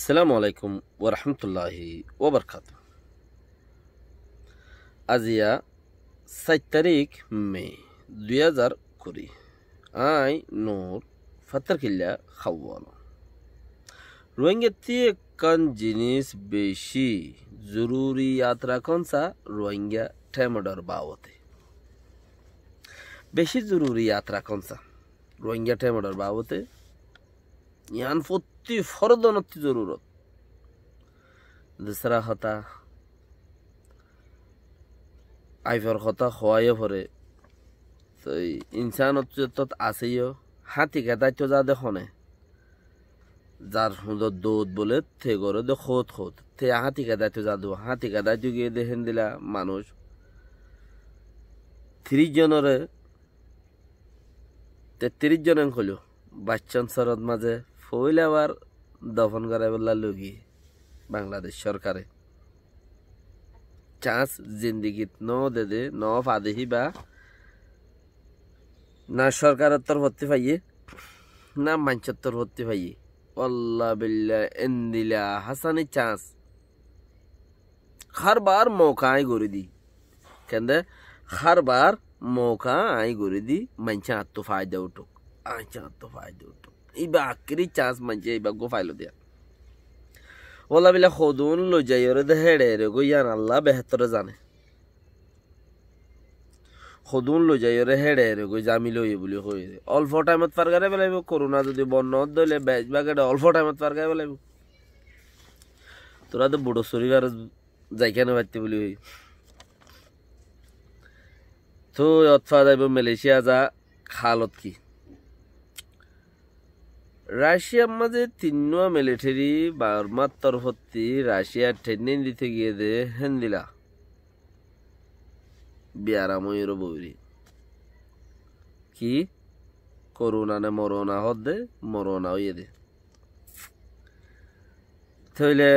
সালামু আলাইকুম ওরহমতুল্লাহি ওবরকাত আজিয়া সাত তারিখ মে দুই হাজার কুড়ি আই নূর ফাতারকিল্লা খাওয়াল রোহিঙ্গাতে কান জিনিস বেশি জরুরি যাত্রা কনসা রোহিঙ্গা ঠেমডর বাবতে বেশি জরুরি যাত্রা কনসা রোহিঙ্গা ঠেমডর বাবতে ইয়ান প্রতি ফরদ অতি জরুরত দুসরা হতা আইফর হতা হওয়াইও পরে তো ইনসান তত আছেইও হাতি কেদাই যা দেখনে যার সুন্দর দৌদ বলে থে করে দে খোত খোত থে হাতি কেদাই তো জাদু হাতি কেদাই তো গিয়ে দেখেন দিলা মানুষ ত্রিশ জনরে তেত্রিশ জনেন খোলো বাচ্চান সরদ মাঝে ফইল আবার দফন করে বললার লোকই বাংলাদেশ সরকারে চান্স জিন্দিগিত ন দে দে ন ফাদেহি বা না সরকারের তোর ভর্তি পাইয়ে না মাঞ্চের তোর ভর্তি পাইয়ে অল্লা বিল্লা এন্দিলা হাসানি চান্স हर बार মৌকা আই गोरी दी कहते हर মৌকা मौका आई गोरी दी मंचा तो फायदा उठो আত্মফায় तो ইবা আকরি চান্স মানছে ইবা গো ফাইলো দিয়া ওলা বিলা খদুন লো যাইরে দে হেড়ে রে গো ইয়ান আল্লাহ বেহতরে জানে খদুন লো যাইরে হেড়ে রে গো জামি লই বলি কই অল্প টাইমত পার গারে বেলাইব করোনা যদি বন্য দইলে বেচ বাগেটা অল্প টাইমত পার গারে বেলাইব তোরা তো বুড়ো শরীর যাই কেন পারতে বলি হই তো অথবা যাইব মালয়েশিয়া যা খালত কি রাশিয়ার মাঝে তিন্ন মিলিটারি বার্মার তরফত্তি রাশিয়ার ট্রেনিং দিতে গিয়ে দে দিলা বিয়ারাময়ের বৌরি কি করোনা নে মরোনা হদ দে মরোনা হইয়ে দে তাহলে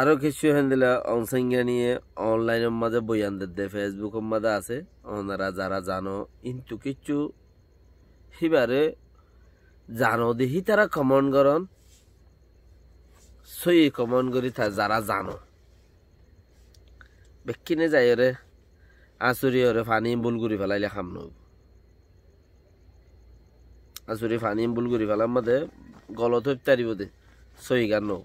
আরও কিছু দিলা অনসংজ্ঞা নিয়ে অনলাইনের মাঝে বইয়ান দে ফেসবুকের মাঝে আছে ওনারা যারা জানো কিন্তু কিছু সেবারে জানো দেখি তারা কমন করন সই কমন করি যারা জানো বেক্ষিনে যাই রে আচুরি ওরে ফানি ভুল করে ফেলাইলে খাম নব আচুরি ফানি ভুল করে ফেলার মধ্যে গলত হইব তারিব দে সই গান নব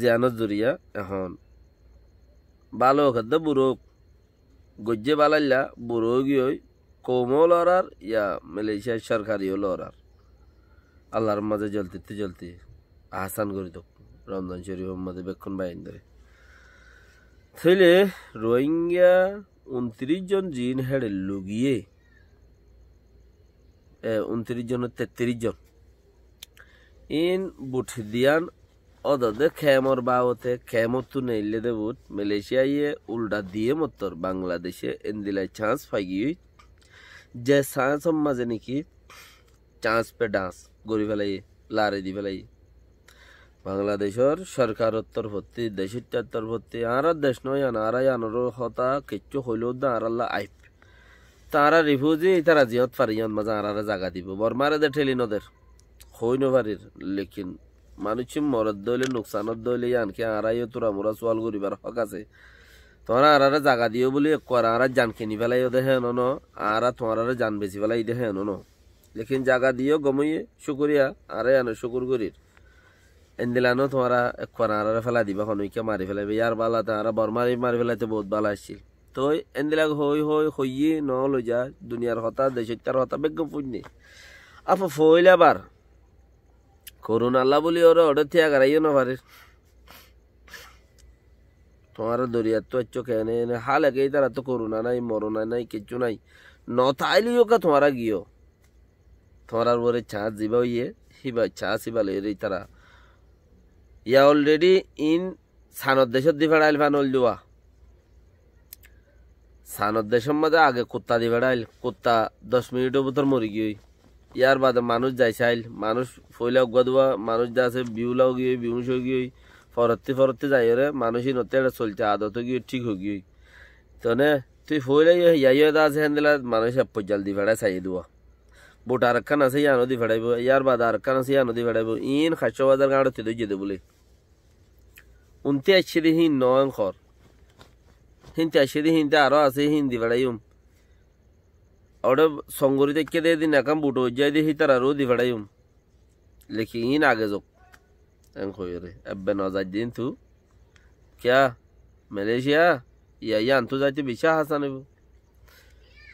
জিয়ানত জুরিয়া এখন ভালো খাদ্য বুড়ো গজ্জে বালাইলা বুড়ো গিয়ে কৌমও লড়ার ইয়া মালয়েশিয়ার সরকারিও লড়ার আল্লাহর মাঝে জলতে জলতে আহসান করি তো রমজান শরীফের মাঝে বেক্ষণ বাইন ধরে তাইলে রোহিঙ্গা উনত্রিশ জন জিন হেডে লুগিয়ে উনত্রিশ জন তেত্রিশ জন ইন বুঠ দিয়ান অদদে খেমর বাবতে খেমর তু নেইলে দে মালয়েশিয়া ইয়ে উল্টা দিয়ে মতর বাংলাদেশে এন্দিলায় চান্স ফাইগিয়ে যে सास সম্মাজে নাকি চান্স পে ডান্স গড়ি ফেলাই লারে দি ফেলাই বাংলাদেশের সরকারত্তর ভর্তি দেশিত্তর ভর্তি আর দেশ নয় আন আর আনর হতা কিচ্ছু হইলেও দা আর আল্লাহ আইপ তারা রিফিউজি তারা পারি ফারিয়ন মাঝে আর আর জাগা দিব বর্মারে দে ঠেলি নদের হই নবারির লেকিন মানুষ মরদ দইলে নোকসানত দইলে আনকি আর তোরা মোরা সোয়াল করিবার হক আছে তোমরা আর জাগা দিও বলি কর আর জান কিনি পেলাই দেহে নন আর তোমার আর জান বেশি পেলাই দেহে নন লেকিন জাগা দিও গমইয়ে শুকুরিয়া আরে আনো শুকুর করির এন্দিলানো তোমারা এখন আর ফেলা দিবা হনুইকে মারি ফেলাইবে ইয়ার বালাতে আর বর মারি মারি ফেলাইতে বহুত বালা আসছিল তো এন্দিলাক হই হই হইয়ে ন লই যা দুনিয়ার হতা দেশের তার হতা বেগ পুণ্যে আপ ফইল আবার করুন আল্লাহ বলি ওরা অর্ডার থিয়া গাড়াইও না পারে তোমার দরিয়ার তো চোখে এনে হাল একেই তারা তো করোনা নাই মরোনা নাই কিচ্ছু নাই নতাইলিও কা তোমারা গিয়ে তোমার উপরে ছাঁচ দিবা ইয়ে শিবা ছাঁচ সিবা লেরে তারা ইয়া অলরেডি ইন সানর দেশত দি ফেড়াইল নল জুয়া সানর দেশের মধ্যে আগে কুত্তা দি আইল কুত্তা দশ মিনিটের ভিতর মরি গিয়ে ইয়ার বাদে মানুষ যাইছে আইল মানুষ ফইলাও গুয়া দেওয়া মানুষ যা আছে বিউলাও গিয়ে সই গিয়ে फरते फरते जाइ रे मानुषी नतेड़े चलते आद हो गई ठीक हो गई तो ने तु फोल दास हेन दिला मानुष अपो जल्दी फेड़ा सही दुआ बोटा रखा ना से यहाँ नदी यार बाद रखा ना से यहाँ नदी इन खाचो बाजार गाँव तीद जिद बोले उनते अच्छे दी हिन्न नंखर हिंदी अच्छे दी हिंदी आरो आसे हिंदी फेड़ाइम और संगरी देखे दे दिन बुटो जाए दी हितर आरो दी फेड़ाइम लेकिन इन आगे जो تن خيري ابن ازاج انتو كيا ماليزيا يا يا انتو ذاتي بيشا حسن بو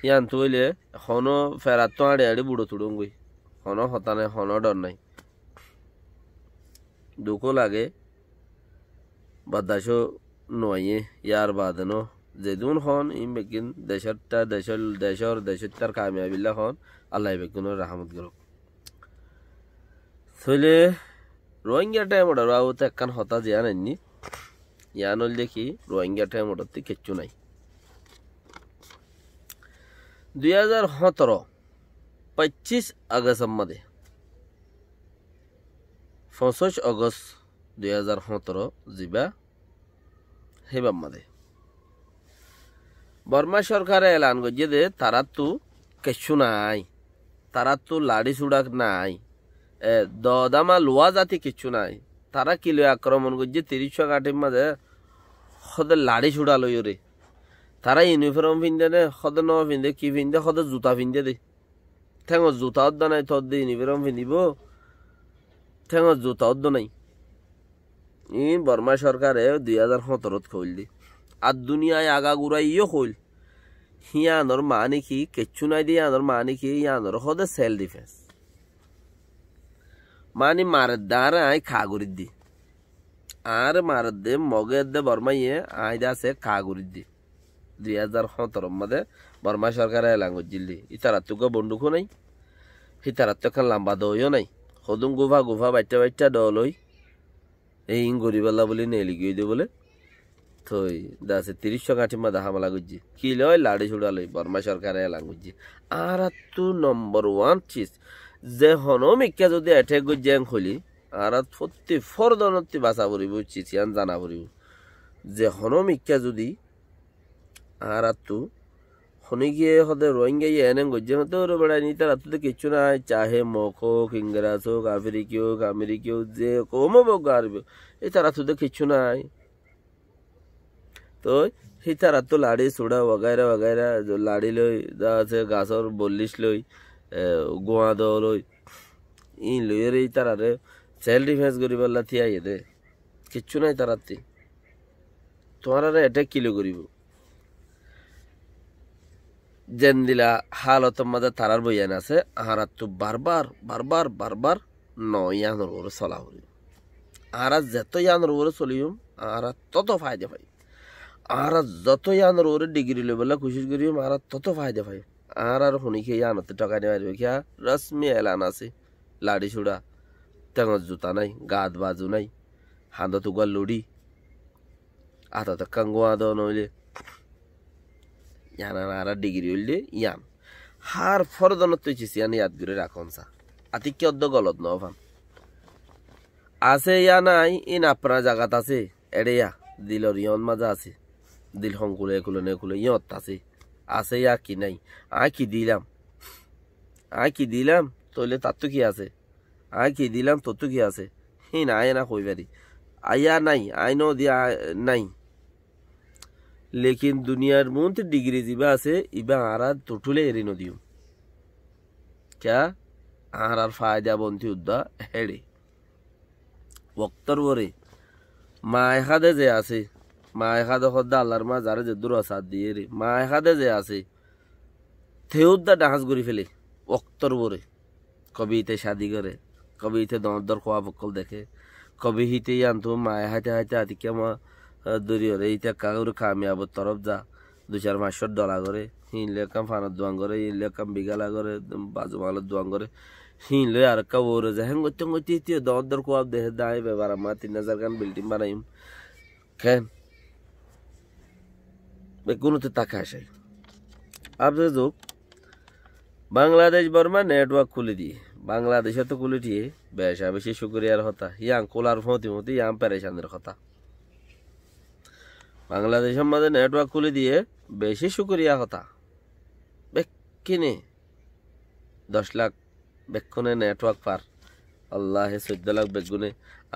يا انتو لي خونو فراتو আড়ে আড়ে বুড়ো তুড়ুঙ্গুই খনো হতানে খনো ডর নাই দুঃখ লাগে বাদাসও নয়ে ইয়ার বাদনো যেদুন হন ইম বেকিন দেশরটা দেশর দেশর দেশরটার কামিয়াবিল্লা হন আল্লাহ বেকিনের রাহমত গরক তাহলে রোহিঙ্গা টাইমটা রাও তো একখান হতা জিয়া নেন ইয়া হল দেখি রোহিঙ্গা টাইমটাতে কিচ্ছু নাই দুই হাজার সতেরো পঁচিশ আগস্ট মাদে পঁচিশ আগস্ট দুই হাজার সতেরো যা সেইবার মাদে বর্মা সরকারে এলান করছে যে তারা তো কিছু নাই তারা তো লাড়ি চুড়াক নাই দামা লোয়া জাতি কিছু নাই তারা কি লয় আক্রমণ করছে তিরিশ কাঠির মাঝে সদে লাড়ি ছুড়া লই রে তারা ইউনিফর্ম পিন্ধে নে সদে ন পিন্ধে কি পিন্ধে সদে জোতা পিন্ধে দে ঠেঙ জোতা অদ্দ নাই তদ দে ইউনিফর্ম পিন্ধিব ঠেঙ জোতা অদ্দ নাই ই বর্মা সরকারে দুই হাজার সতেরত খইল দি আর দুনিয়ায় আগা গুড়া ইয়ে সি সিয়ানোর মা কি কেচু নাই দিয়ে আনোর মা নাকি ইয়ানোর সদে সেল ডিফেন্স মানে মারদার আই খাগুরি দি আর দে মগে দে বর্মাইয়ে আই দাসে খাগুরি দি দুই হাজার সতেরো মধ্যে বর্মা সরকার লাঙ্গুর জিল্লি ইতারাত তো বন্দুকও নাই ইতারাত তো এখন লাম্বা দইও নাই সদুম গুফা গুফা বাইটা বাইটা ওই এই ইং গরিবাল্লা বলে নেলি গিয়ে দে বলে থই দাসে তিরিশ কাঠি মধ্যে হামলা করছি কি লয় লাড়ি লই বর্মা সরকারে লাঙ্গুজি আর তু নম্বর ওয়ান চিজ যে হন মিক্ষা যদি এঠে গজ্জেং খুলি আর ফত্তি ফরদনত্তি বাঁচা পড়িব চিঠিয়ান জানা পড়িব যে হন মিক্ষা যদি আর তু শনি গিয়ে সদে রোহিঙ্গা এনে গজ্জে হতে ওরে বেড়াই নি তার তো কিচ্ছু নাই চাহে মক হোক ইংরাজ হোক আফ্রিকি হোক আমেরিকি হোক যে কমও বক আরবে এই তারা তো কিচ্ছু নাই তো সেই তারা তো লাড়ি চোড়া বগাইরা বগাইরা লাড়ি লৈ যা আছে গাছর বল্লিশ লৈ গোয়া দল ই লইয়ের এই তারারে সেল ডিফেন্স করি পারলা থিয়াই ইয়ে দে কিচ্ছু নাই তারাতে তোমার আর এটা কিলো করিব যেন দিলা হালত মাঝে তারার বইয়ান আছে আহারাত তো বারবার বারবার বারবার ন ইয়ানোর ওরে চলা করিব আহারা যত ইয়ানোর ওরে চলিম আহারা তত ফায়দা পাই আহারা যত ইয়ানোর ওরে ডিগ্রি লেবেলা কোশিশ করিম আহারা তত ফায়দা পাই আর আর হুনি খেয়ে আনতে টাকা নিয়ে আসবে খেয়া হ্যাঁ? রশ্মি এলান আছে লাড়ি ছুড়া তেঙর জুতা নাই গাত বাজু নাই হাঁদা তুগার লড়ি আতা তো কাঙ্গুয়া দাও নইলে ইয়ান আর ডিগ্রি হইলে ইয়ান হার ফরদনত তুই চিস ইয়ান ইয়াদ করে রাখন সা আতি কিয় অদ্য গলত ন আছে ইয়া নাই ইন আপনার জাগাত আছে এড়ে ইয়া দিলর ইয়ন মাজা আছে দিল হংকুলে একুলে নেকুলে ইয়ত আছে আছে কি নাই কি দিলাম কি দিলাম তইলে তার তো কি আছে কি দিলাম তোর তো কি আছে হি না আয় না কই পারি আয়া নাই আইনও দিয়া নাই লেকিন দুনিয়ার মন্ত ডিগ্রি যিবা আছে ইবা আর আর তোটুলে এরি নদীও কিয়া আর আর ফায়দা বন্তি উদ্দা হেড়ে বক্তর ওরে মা এখাদে যে আছে মা এখাদে সদ্দা আল্লাহর মা যারা যে দূর আছে দিয়ে রে মা এখাদে যে আছে থেউদ্দা ডাহাজ করে ফেলে অক্তর বরে কবি ইতে শাদি করে কবি ইতে দমদর খোয়া বকল দেখে কবি হিতে আনতো মায়ে হাতে হাতে আতিকে মা দূরিয় রে ইতে কাকুর কামিয়াবর তরফ যা দু চার মাসর ডলা করে হিনলে কাম ফানার দোয়াং করে হিনলে কাম বিগালা করে বাজু বাংলার দোয়াং করে হিনলে আর কা ওরে যায় হ্যাং করতে করতে ইতিও দমদর খোয়াব দেহে দায় বেবার মা তিন হাজার গান বিল্ডিং বানাইম কেন কোনোতে তাকে আসাই আপনি যোগ বাংলাদেশ বর্মা নেটওয়ার্ক খুলে দিয়ে বাংলাদেশে তো খুলে দিয়ে বেশ বেশি শুক্রিয়ার হতা ইয়াং কোলার ফতি মতি ইয়াং প্যারেশানের কথা বাংলাদেশ আমাদের নেটওয়ার্ক খুলে দিয়ে বেশি শুক্রিয়া হতা কিনে দশ লাখ বেক্ষণে নেটওয়ার্ক পার আল্লাহে চোদ্দ লাখ বেগুনে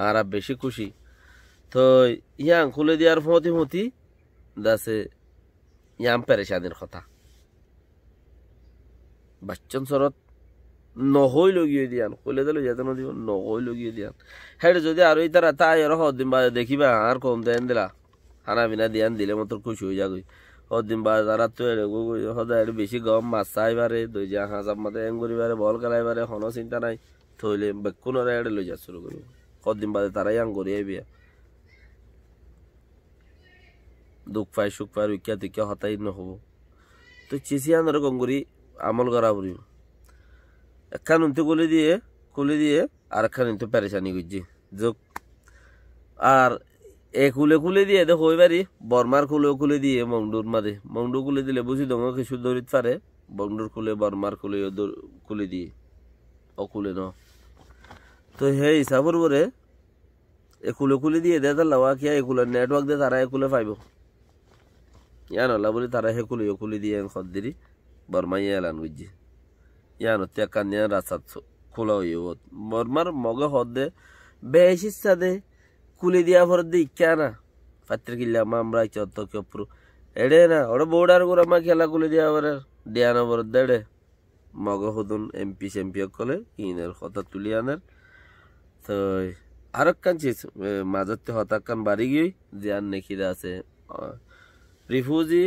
আর বেশি খুশি তো ইয়াং খুলে দিয়ার ফতি মতি দাসে ইয়াম পেরেশানির কথা বাচ্চন চরত নহৈ লগিয়ে দিয়ান কইলে দিল যেতেন দিব নহৈ লগিয়ে দিয়ান হেড যদি আৰু ওই তারা তাই আর হদিন বাজে দেখিবা আর কম দেন দিলা খানা পিনা দিয়ান দিলে মতো খুচি হৈ যাগই হদিন বাজে তারা তো সদায় বেছি গম মাছ চাইবারে দই যা হাঁস মাতে এং পাৰে বল পাৰে হনো চিন্তা নাই থৈ থইলে বেকুনরে এড়ে লৈ যা চুৰু কৰিব হদিন বাদে তাৰাই আং করিয়াই বিয়া দুঃখ পায় সুখ পায় রুক্ষা দুঃখিয়া হতাই নহব তো চিচিয়ানোর গঙ্গুরি আমল করা বুড়ি একখান উন্তি কলি দিয়ে খুলি দিয়ে আর একখান উন্তি প্যারেশানি করছি যোগ আর এ খুলে খুলে দিয়ে দে হয়ে পারি বর্মার খুলে খুলে দিয়ে মংডুর মারে মংডু খুলে দিলে বুঝি দম কিছু দৌড়িতে পারে বংডুর খুলে বর্মার খুলে খুলে দিয়ে ও খুলে ন তো হে হিসাবর পরে একুলে খুলে দিয়ে দে তার লাওয়া কিয়া নেটওয়ার্ক দিয়ে তারা এগুলো পাইব ইয়ানোলা বলি তারা হেকুলি হেকুলি দিয়ে খদ্দিরি বরমাই এলান বুঝি ইয়ানো তেকান নিয়ে রাস্তা খোলা হইয়ে ওত বরমার মগে হদে বেশ ইচ্ছা দে কুলি দিয়া ভর দি ইচ্ছা না পাত্রে কিল্লা মামরা চত কেপরু এড়ে না ওটা বোর্ডার করে মা খেলা কুলি দিয়া ভরে ডিয়ানো ভর দেড়ে মগ হদুন এমপি সেমপি কলে ইনের কথা তুলি আনের তো আরেক কান চিজ মাঝতে হতাক কান বাড়ি গিয়ে যে আর নেখিরা আছে রিফিউজি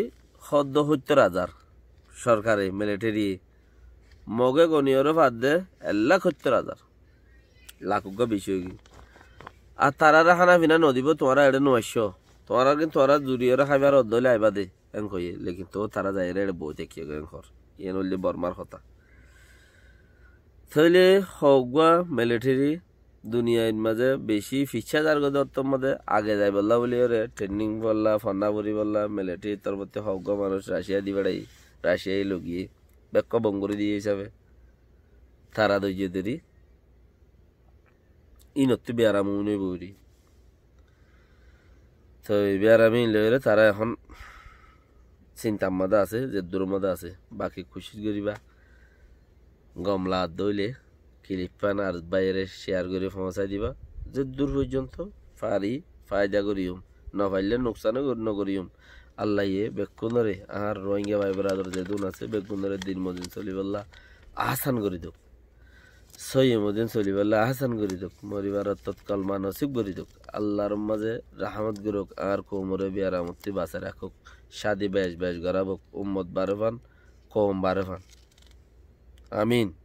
সদ্য সত্তর হাজার সরকারি মিলিটারি মগে গণিয়রে ভাত দে লাখ সত্তর হাজার লাখজ্ঞ বেশি হয়ে আর তারারা খানা পিনা নদীব তোমার এড়ে নয়শ তোমার কিন্তু তোরা জুড়িয়রে খাইবার অদ্দলে আইবা দে এন কইয়ে লেকিন তো তারা যাই রে বই দেখিয়ে গেন ঘর ইয়ে নলি বর্মার কথা তাহলে হগুয়া মিলিটারি দুনিয়ার মাঝে বেশি ফিচ্ছা যার গদে অত্তর আগে যাই বললা বলি ওরে ট্রেনিং বললা ফন্না ভরি বললা মিলিটারি তরবতে হজ্ঞ মানুষ রাশিয়া দি বেড়াই রাশিয়াই লগিয়ে বেক্ক বঙ্গুরি দিয়ে হিসাবে তারা দৈর্য দেরি ইনত্তি বেয়ারাম উনি বৌরি তো এই বেয়ারামি লইলে তারা এখন চিন্তার মধ্যে আছে যে দূর মধ্যে আছে বাকি খুশির গরিবা গমলা দইলে ক্লিপ পান আর বাইরে শেয়ার করে পৌঁছাই দিবা যে দূর পর্যন্ত পারি ফায়দা করিম না পারলে নোকসানও নগরিম আল্লাহ ইয়ে বেকুনরে আর রোহিঙ্গা ভাই বেড়াদর যে দুন আছে বেকুনরে দিন মদিন চলিবাল্লা আহসান করি দোক সহি মদিন চলিবাল্লা আহসান করি দোক মরিবার তৎকাল মানসিক করি দোক আল্লাহর মাঝে রাহামত গুরুক আর কোমরে বিয়ারামতি বাসা রাখুক সাদী বেশ বেশ গড়াবুক উম্মত বারোফান কম বারোফান আমিন